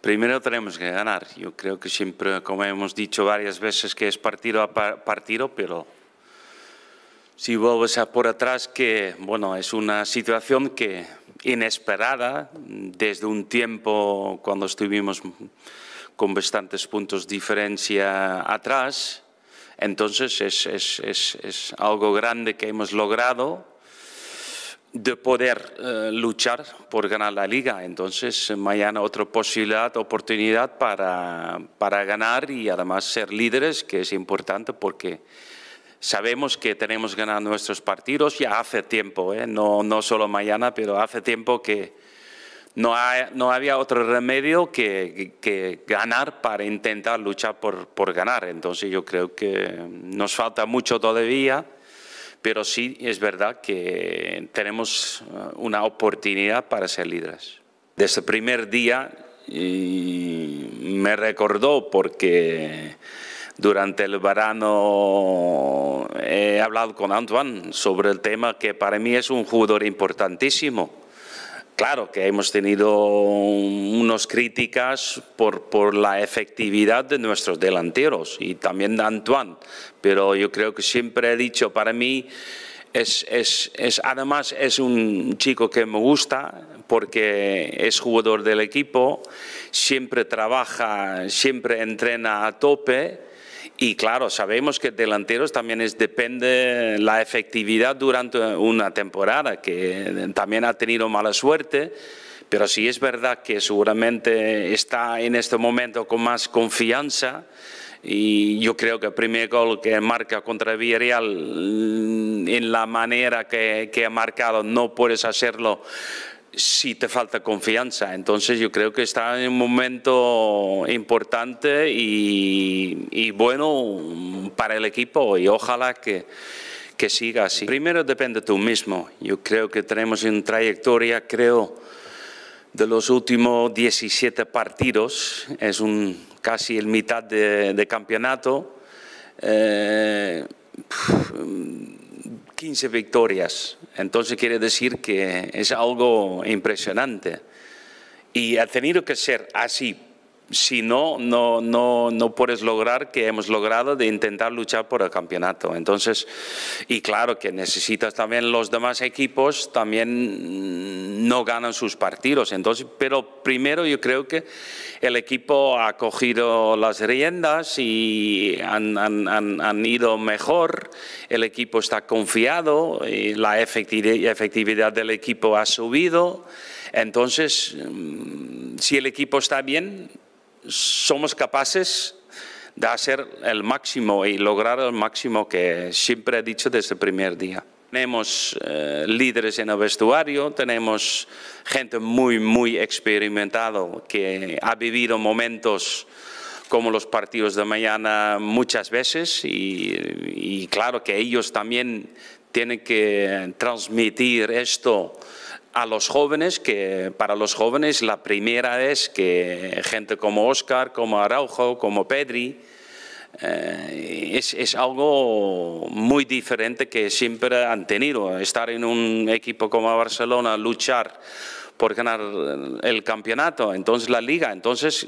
Primero tenemos que ganar. Yo creo que siempre, como hemos dicho varias veces, que es partido a partido, pero si vuelves a por atrás, que bueno, es una situación que inesperada desde un tiempo cuando estuvimos con bastantes puntos de diferencia atrás. Entonces es, es, es algo grande que hemos logrado de poder eh, luchar por ganar la liga. Entonces, eh, mañana otra posibilidad, oportunidad para, ganar y además ser líderes, que es importante porque sabemos que tenemos que ganar nuestros partidos ya hace tiempo, eh, no, no solo mañana, pero hace tiempo que no, había otro remedio que, ganar para intentar luchar por ganar. Entonces, yo creo que nos falta mucho todavía pero sí es verdad que tenemos eh, una oportunidad para ser líderes. Desde el primer día me recordó porque durante el verano he hablado con Antoine sobre el tema que para mí es un jugador importantísimo Claro que hemos tenido unas críticas por, la efectividad de nuestros delanteros y también de Antoine, pero yo creo que siempre he dicho, para mí es, además es un chico que me gusta porque es jugador del equipo, siempre trabaja, siempre entrena a tope y claro, sabemos que delanteros también es, depende la efectividad durante una temporada, que también ha tenido mala suerte. Pero sí es verdad que seguramente está en este momento con más confianza y yo creo que el primer gol que marca contra Villarreal mm, en la manera que ha marcado no puedes hacerlo si te falta confianza. Entonces yo creo que está en un momento importante y, bueno para el equipo y ojalá que, que, siga así. Primero depende tú mismo. Yo creo que tenemos una trayectoria, creo, de los últimos 17 partidos. Es un, casi el mitad de, campeonato. Eh, 15 victorias, entonces quiere decir que es algo impresionante. Y ha tenido que ser así si no, no, puedes lograr que hemos logrado de intentar luchar por el campeonato. Entonces, y claro que necesitas también los demás equipos también no ganan sus partidos. Entonces, pero primero yo creo que el equipo ha cogido las riendas y han, ido mejor, el equipo está confiado, y eh, la efectividad del equipo ha subido. Entonces, mm, si el equipo está bien, somos capaces de hacer el máximo y lograr el máximo que siempre he dicho desde el primer día. Tenemos eh, líderes en el vestuario, tenemos gente muy, muy experimentado que ha vivido momentos como los partidos de mañana muchas veces y, y claro que ellos también tienen que transmitir esto a los jóvenes, que para los jóvenes la primera es que gente como Oscar, como Araujo, como Pedri, eh, es, algo muy diferente que siempre han tenido. Estar en un equipo como Barcelona, luchar por ganar el campeonato, entonces la liga, entonces...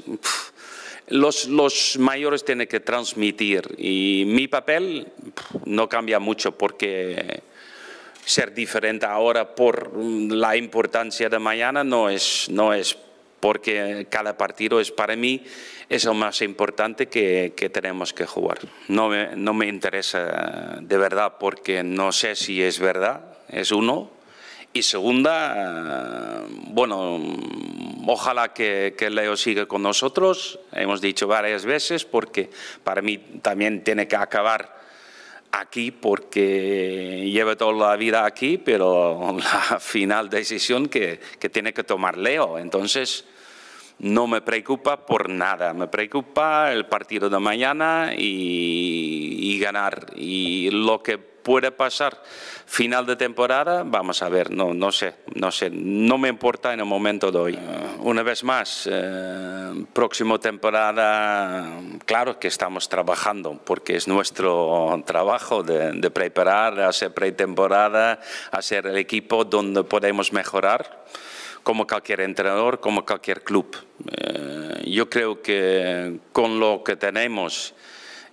los, los, mayores tienen que transmitir y mi papel no cambia mucho porque ser diferente ahora por la importancia de mañana no es, no es porque cada partido es para mí es lo más importante que, tenemos que jugar. No me, no me, interesa de verdad porque no sé si es verdad, es uno. Y segunda, bueno, ojalá que, que Leo siga con nosotros. Hemos dicho varias veces porque para mí también tiene que acabar aquí porque lleva toda la vida aquí, pero la final decisión que, tiene que tomar Leo. Entonces, no me preocupa por nada, me preocupa el partido de mañana y, y ganar. Y lo que puede pasar final de temporada, vamos a ver, no, no sé, no sé, no me importa en el momento de hoy. Eh, una vez más, eh, próxima temporada, claro que estamos trabajando, porque es nuestro trabajo de, de preparar, hacer pretemporada, hacer el equipo donde podemos mejorar como cualquier entrenador, como cualquier club. Eh, yo creo que con lo que tenemos,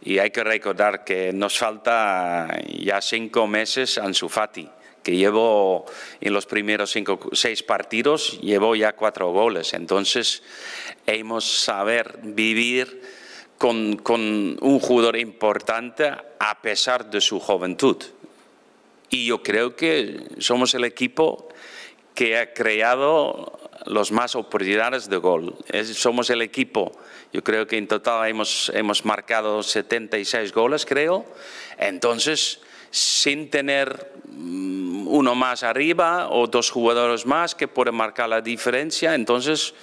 y hay que recordar que nos falta ya cinco meses Ansu Fati, que llevo en los primeros seis partidos, llevo ya cuatro goles. Entonces, hemos saber vivir con, con un jugador importante a pesar de su juventud. Y yo creo que somos el equipo que ha creado los más oportunidades de gol. somos el equipo, yo creo que en total hemos, hemos marcado 76 goles, creo. Entonces, sin tener mm, uno más arriba o dos jugadores más que pueden marcar la diferencia, entonces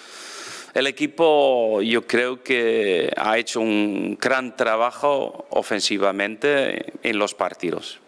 el equipo yo creo que ha hecho un gran trabajo ofensivamente en los partidos.